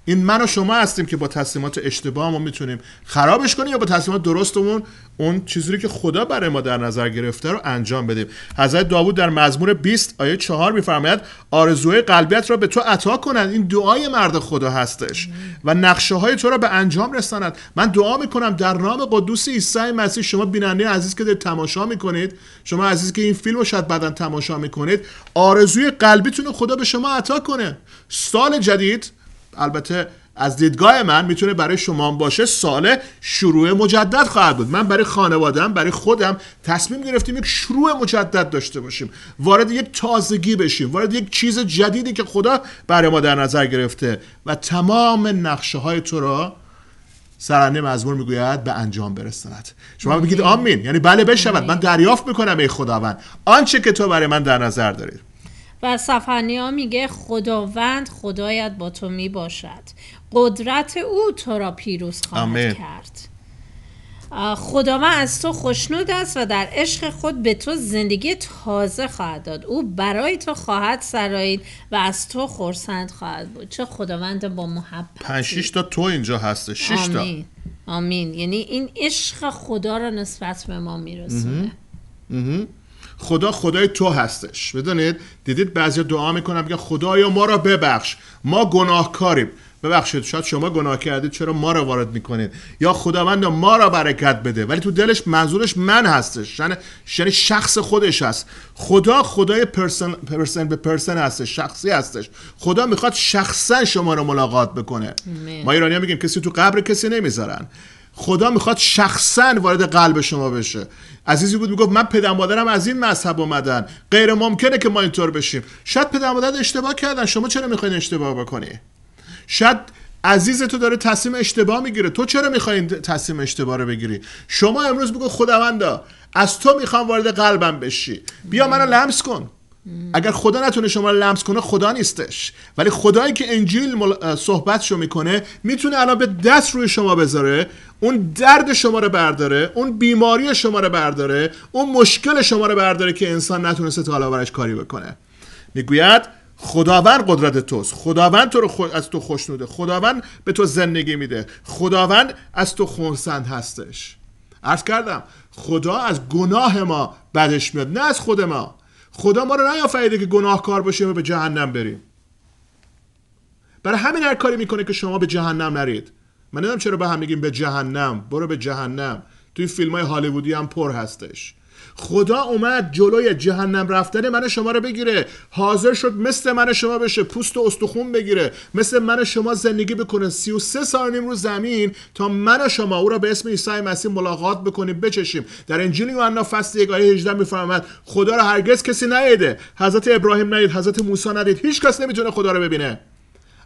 Speaker 1: این من و شما هستیم که با تصمیمات ما میتونیم خرابش کنیم یا با تصمیمات درستمون اون چیزی که خدا برای ما در نظر گرفته رو انجام بدیم حضرت داوود در مزمور 20 آیه 4 میفرماید آرزوی قلبیت را به تو عطا کنند این دعای مرد خدا هستش و نقشه های تو را به انجام رساند. من دعا میکنم در نام قدوس عیسی مسیح شما بیننده عزیز که در تماشا میکنید شما عزیز که این فیلم رو شاید بعدا تماشا میکنید آرزوی قلبیتون رو خدا به شما عطا کنه سال جدید البته از دیدگاه من میتونه برای شما باشه سال شروع مجدد خواهد بود من برای خانوادم برای خودم تصمیم گرفتیم یک شروع مجدد داشته باشیم وارد یک تازگی بشیم وارد یک چیز جدیدی که خدا برای ما در نظر گرفته و تمام نقشه های تو را سرانه مزمور میگوید به انجام برساند شما میگید آمین یعنی بله بشود من دریافت میکنم ای خداوند آنچه که تو برای من در نظر دارید
Speaker 2: و سفنیا میگه خداوند خدایت با تو میباشد باشد قدرت او تو را پیروز خواهد کرد خداوند از تو خوشنود است و در عشق خود به تو زندگی تازه خواهد داد او برای تو خواهد سرایید و از تو خورسند خواهد بود چه خداوند با محبت پنج تا
Speaker 1: تو اینجا هسته شیش تا آمین.
Speaker 2: آمین یعنی این عشق خدا را نسبت به ما میرسونه
Speaker 1: خدا خدای تو هستش بدونید دیدید بعضی دعا میکنن میگن خدایا ما را ببخش ما گناهکاریم ببخشید شاید شما گناه کردید چرا ما را وارد میکنید یا خداوند ما را برکت بده ولی تو دلش منظورش من هستش یعنی-, یعنی شخص خودش هست خدا خدای پرسن, پرسن به پرسن هستش شخصی هستش خدا میخواد شخصا شما را ملاقات بکنه ما ایرانی ها میگیم کسی تو قبر کسی نمیذارن خدا میخواد شخصا وارد قلب شما بشه عزیزی بود میگفت من پدر از این مذهب اومدن غیر ممکنه که ما اینطور بشیم شاید پدر اشتباه کردن شما چرا میخواین اشتباه بکنی شاید عزیز تو داره تصمیم اشتباه میگیره تو چرا میخواین تصمیم اشتباه رو بگیری شما امروز بگو خداوندا از تو میخوام وارد قلبم بشی بیا منو لمس کن اگر خدا نتونه شما رو لمس کنه خدا نیستش ولی خدایی که انجیل صحبت شو میکنه میتونه الان به دست روی شما بذاره اون درد شما رو برداره اون بیماری شما رو برداره اون مشکل شما رو برداره که انسان نتونسته تا برش کاری بکنه میگوید خداوند قدرت توست خداوند تو رو از تو خوشنوده خداوند به تو زندگی میده خداوند از تو خونسند هستش عرض کردم خدا از گناه ما بدش میاد نه از خود ما خدا ما رو نیافریده که گناهکار باشیم و به جهنم بریم برای همین هر کاری میکنه که شما به جهنم نرید من نمیدونم چرا به هم میگیم به جهنم برو به جهنم توی فیلم های هالیوودی هم پر هستش خدا اومد جلوی جهنم رفتن من شما رو بگیره حاضر شد مثل من شما بشه پوست و استخون بگیره مثل من شما زندگی بکنه 33 سال نیم رو زمین تا من شما او را به اسم عیسی مسیح ملاقات بکنیم بچشیم در انجیل یوحنا فصل یک آیه 18 میفرماد خدا را هرگز کسی ندیده حضرت ابراهیم ندید حضرت موسی ندید هیچ کس نمیتونه خدا رو ببینه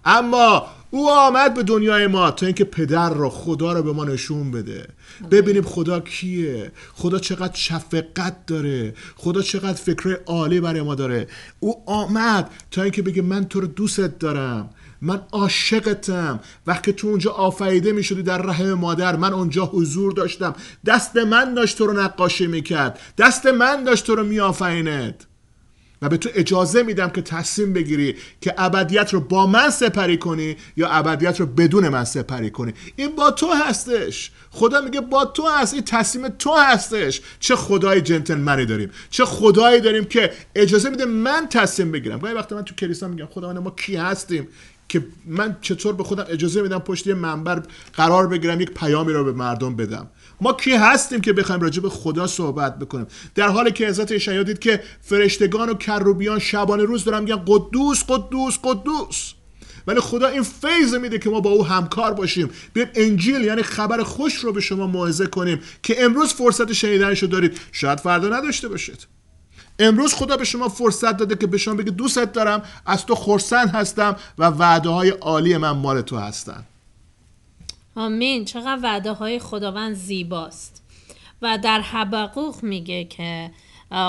Speaker 1: اما او آمد به دنیای ما تا اینکه پدر رو خدا رو به ما نشون بده ببینیم خدا کیه خدا چقدر شفقت داره خدا چقدر فکر عالی برای ما داره او آمد تا اینکه بگه من تو رو دوستت دارم من عاشقتم وقتی تو اونجا آفریده می شدی در رحم مادر من اونجا حضور داشتم دست من داشت تو رو نقاشی میکرد دست من داشت تو رو می و به تو اجازه میدم که تصمیم بگیری که ابدیت رو با من سپری کنی یا ابدیت رو بدون من سپری کنی این با تو هستش خدا میگه با تو هست این تصمیم تو هستش چه خدای جنتلمنی داریم چه خدایی داریم که اجازه میده من تصمیم بگیرم گاهی وقتی من تو کلیسا میگم خدا ما کی هستیم که من چطور به خودم اجازه میدم پشت یه منبر قرار بگیرم یک پیامی رو به مردم بدم ما کی هستیم که بخوایم راجع به خدا صحبت بکنیم در حالی که حضرت اشعیا دید که فرشتگان و کروبیان شبانه روز دارن میگن قدوس قدوس قدوس ولی خدا این فیض میده که ما با او همکار باشیم بیم انجیل یعنی خبر خوش رو به شما موعظه کنیم که امروز فرصت شنیدنش رو دارید شاید فردا نداشته باشید امروز خدا به شما فرصت داده که به شما بگه دوستت دارم از تو خرسند هستم و وعده های عالی من مال تو هستند
Speaker 2: آمین چقدر وعده های خداوند زیباست و در حبقوق میگه که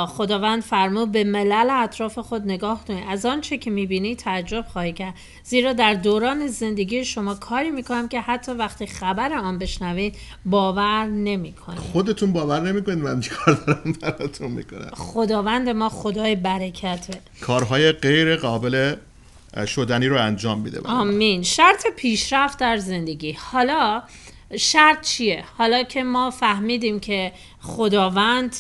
Speaker 2: خداوند فرمود به ملل اطراف خود نگاه کنید از آنچه که میبینی تعجب خواهی کرد زیرا در دوران زندگی شما کاری میکنم که حتی وقتی خبر آن بشنوید باور نمیکنید
Speaker 1: خودتون باور نمیکنید من چیکار دارم براتون میکنم
Speaker 2: خداوند ما خدای برکته
Speaker 1: کارهای غیر قابل شدنی رو انجام میده
Speaker 2: آمین شرط پیشرفت در زندگی حالا شرط چیه حالا که ما فهمیدیم که خداوند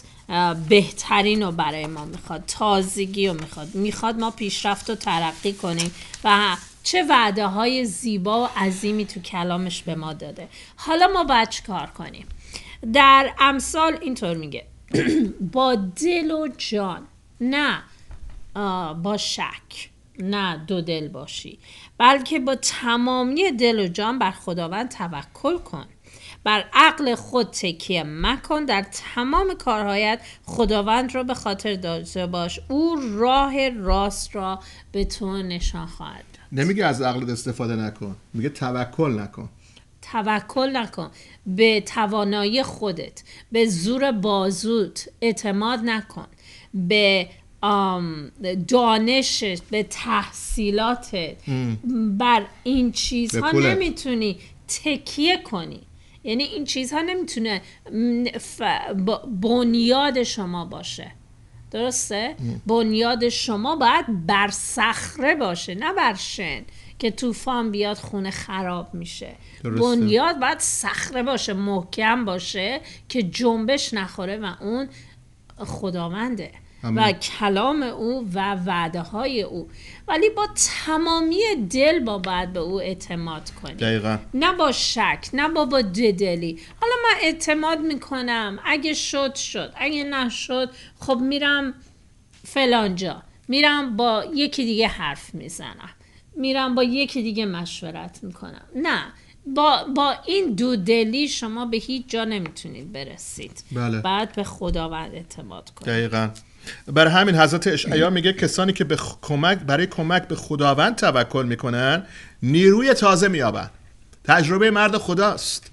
Speaker 2: بهترین رو برای ما میخواد تازگی رو میخواد میخواد ما پیشرفت رو ترقی کنیم و چه وعده های زیبا و عظیمی تو کلامش به ما داده حالا ما باید چی کار کنیم در امثال اینطور میگه با دل و جان نه با شک نه دو دل باشی بلکه با تمامی دل و جان بر خداوند توکل کن بر عقل خود تکیه مکن در تمام کارهایت خداوند را به خاطر داشته باش او راه راست را به تو نشان خواهد
Speaker 1: نمیگه از عقلت استفاده نکن میگه توکل نکن
Speaker 2: توکل نکن به توانایی خودت به زور بازوت اعتماد نکن به دانشت به تحصیلات، بر این چیزها نمیتونی تکیه کنی یعنی این چیزها نمیتونه بنیاد شما باشه درسته؟ بنیاد شما باید بر صخره باشه نه بر شن که طوفان بیاد خونه خراب میشه بنیاد باید صخره باشه محکم باشه که جنبش نخوره و اون خداونده و کلام او و وعده های او ولی با تمامی دل با باید به او اعتماد کنیم دقیقا. نه با شک نه با با جدلی حالا من اعتماد میکنم اگه شد شد اگه نشد خب میرم فلانجا میرم با یکی دیگه حرف میزنم میرم با یکی دیگه مشورت میکنم نه با, با این دلی شما به هیچ جا نمیتونید برسید بله. بعد به خداوند اعتماد کنید
Speaker 1: دقیقا برای همین حضرت اشعیا میگه کسانی که به کمک برای کمک به خداوند توکل میکنن نیروی تازه میابن تجربه مرد خداست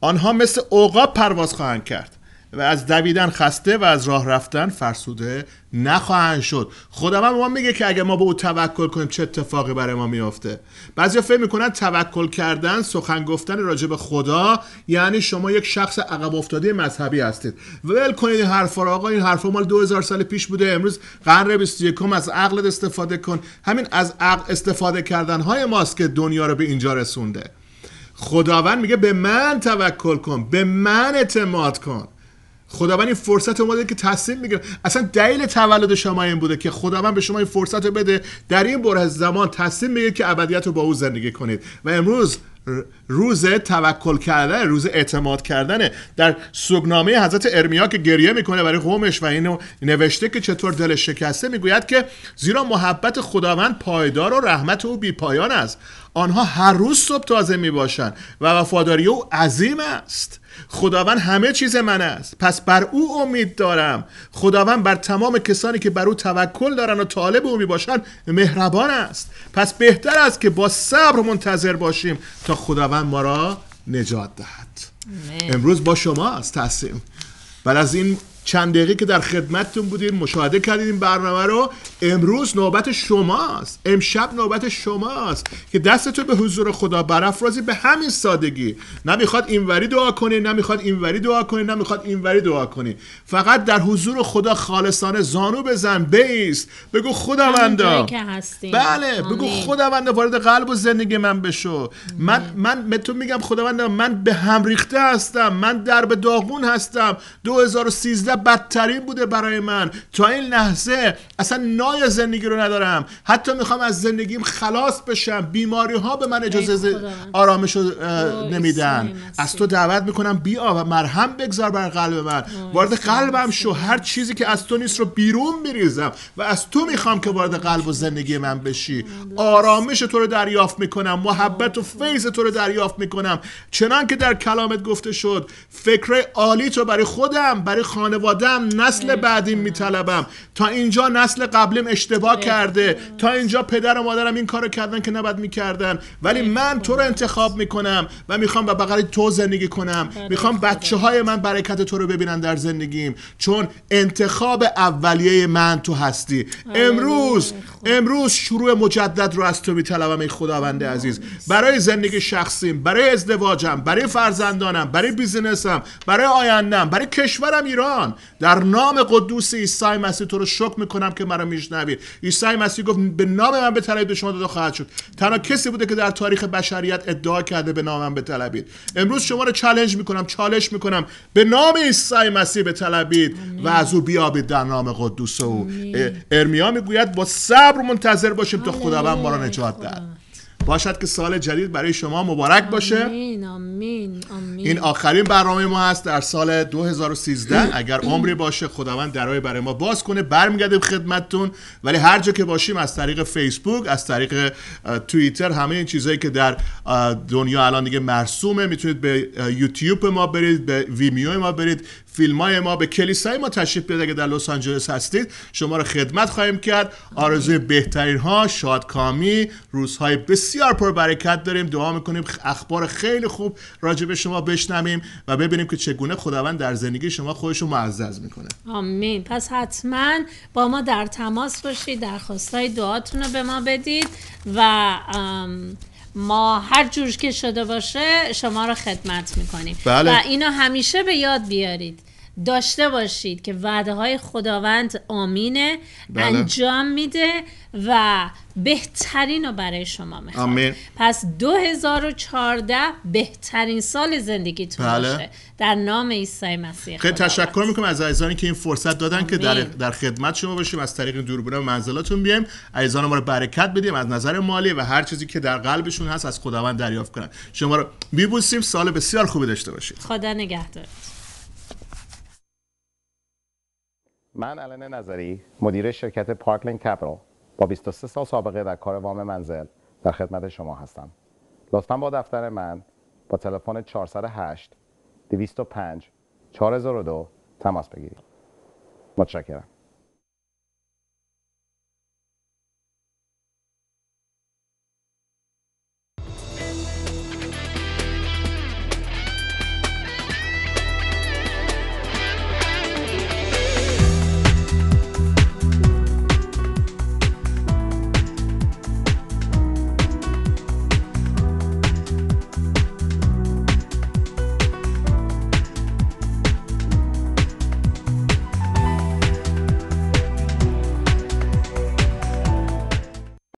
Speaker 1: آنها مثل اوقاب پرواز خواهند کرد و از دویدن خسته و از راه رفتن فرسوده نخواهند شد خداوند هم ما میگه که اگه ما به او توکل کنیم چه اتفاقی برای ما میافته بعضی فکر میکنن توکل کردن سخن گفتن راجع خدا یعنی شما یک شخص عقب افتاده مذهبی هستید ول کنید این حرفا رو آقا این حرفا مال 2000 سال پیش بوده امروز قرن 21 از عقلت استفاده کن همین از عقل استفاده کردن های ماست که دنیا رو به اینجا رسونده خداوند میگه به من توکل کن به من اعتماد کن خداوند این فرصت رو که تصمیم میگیره اصلا دلیل تولد شما این بوده که خداوند به شما این فرصت رو بده در این بره زمان تصمیم میگیره که ابدیت رو با او زندگی کنید و امروز روز توکل کردن روز اعتماد کردنه در سوگنامه حضرت ارمیا که گریه میکنه برای قومش و اینو نوشته که چطور دلش شکسته میگوید که زیرا محبت خداوند پایدار و رحمت او بیپایان است آنها هر روز صبح تازه میباشند و وفاداری او عظیم است خداوند همه چیز من است پس بر او امید دارم خداوند بر تمام کسانی که بر او توکل دارن و طالب او میباشند مهربان است پس بهتر است که با صبر منتظر باشیم تا خداوند ما را نجات دهد امروز با شما است تصمیم بر از این چند دقیقه که در خدمتتون بودیم مشاهده کردید این برنامه رو امروز نوبت شماست امشب نوبت شماست که دستتو به حضور خدا برافرازی به همین سادگی نمیخواد اینوری دعا کنی نمیخواد اینوری دعا کنی نمیخواد اینوری دعا کنی فقط در حضور خدا خالصانه زانو بزن بیست بگو خداوندا بله بگو خداوندا وارد قلب و زندگی من بشو من من به تو میگم خداوندا من به هم ریخته هستم من در به داغون هستم 2013 بدترین بوده برای من تا این لحظه اصلا نای زندگی رو ندارم حتی میخوام از زندگیم خلاص بشم بیماری ها به من اجازه آرامش نمیدن از تو دعوت میکنم بیا و مرهم بگذار بر قلب من وارد قلبم شو هر چیزی که از تو نیست رو بیرون میریزم و از تو میخوام که وارد قلب و زندگی من بشی آرامش تو رو دریافت میکنم محبت و فیض تو رو دریافت میکنم چنان که در کلامت گفته شد فکر عالی تو برای خودم برای خانه خانوادم نسل بعدیم میطلبم تا اینجا نسل قبلیم اشتباه کرده تا اینجا پدر و مادرم این کارو کردن که نباید میکردن ولی من تو رو انتخاب میکنم و میخوام به بغل تو زندگی کنم بله، میخوام بچه های من برکت تو رو ببینن در زندگیم چون انتخاب اولیه من تو هستی آره، امروز امروز شروع مجدد رو از تو میطلبم ای خداوند عزیز برای زندگی شخصیم برای ازدواجم برای فرزندانم برای بیزینسم برای آیندم برای کشورم ایران در نام قدوس عیسی مسیح تو رو شکر میکنم که مرا میشنوید عیسی مسیح گفت به نام من به به شما داده خواهد شد تنها کسی بوده که در تاریخ بشریت ادعا کرده به نام من بطلبید امروز شما رو چالش میکنم چالش میکنم به نام عیسی مسیح بطلبید و از او بیابید در نام قدوس او ارمیا میگوید با صبر منتظر باشیم تا خداوند ما را نجات دهد باشد که سال جدید برای شما مبارک باشه
Speaker 2: آمین آمین آمین این
Speaker 1: آخرین برنامه ما هست در سال 2013 اگر عمری باشه خداوند درای برای ما باز کنه برمیگردیم خدمتتون ولی هر جا که باشیم از طریق فیسبوک از طریق توییتر همه این چیزهایی که در دنیا الان دیگه مرسومه میتونید به یوتیوب ما برید به ویمیو ما برید فیلم های ما به کلیسای ما تشریف بیاد اگه در لس آنجلس هستید شما رو خدمت خواهیم کرد آرزوی بهترین ها شادکامی روزهای بس بسیار برکت داریم دعا میکنیم اخبار خیلی خوب راجع به شما بشنویم و ببینیم که چگونه خداوند در زندگی شما خودش رو معزز میکنه
Speaker 2: آمین پس حتما با ما در تماس باشید درخواستای دعاتون رو به ما بدید و ما هر جور که شده باشه شما رو خدمت میکنیم بله. و اینو همیشه به یاد بیارید داشته باشید که وعده های خداوند آمینه بله. انجام میده و بهترین رو برای شما میخواد پس 2014 بهترین سال زندگیتون بله. باشه در نام عیسی مسیح خیلی
Speaker 1: تشکر میکنم از عزیزانی که این فرصت دادن که در, در خدمت شما باشیم از طریق دوربین و منزلاتون بیایم عزیزان ما رو برکت بدیم از نظر مالی و هر چیزی که در قلبشون هست از خداوند دریافت کنن شما رو میبوسیم سال بسیار خوبی داشته باشید
Speaker 2: خدا نگهدار
Speaker 1: من علن نظری مدیر شرکت کپ کپیتال با 23 سال سابقه در کار وام منزل در خدمت شما هستم لطفا با دفتر من با تلفن 408 205 4002 تماس بگیرید متشکرم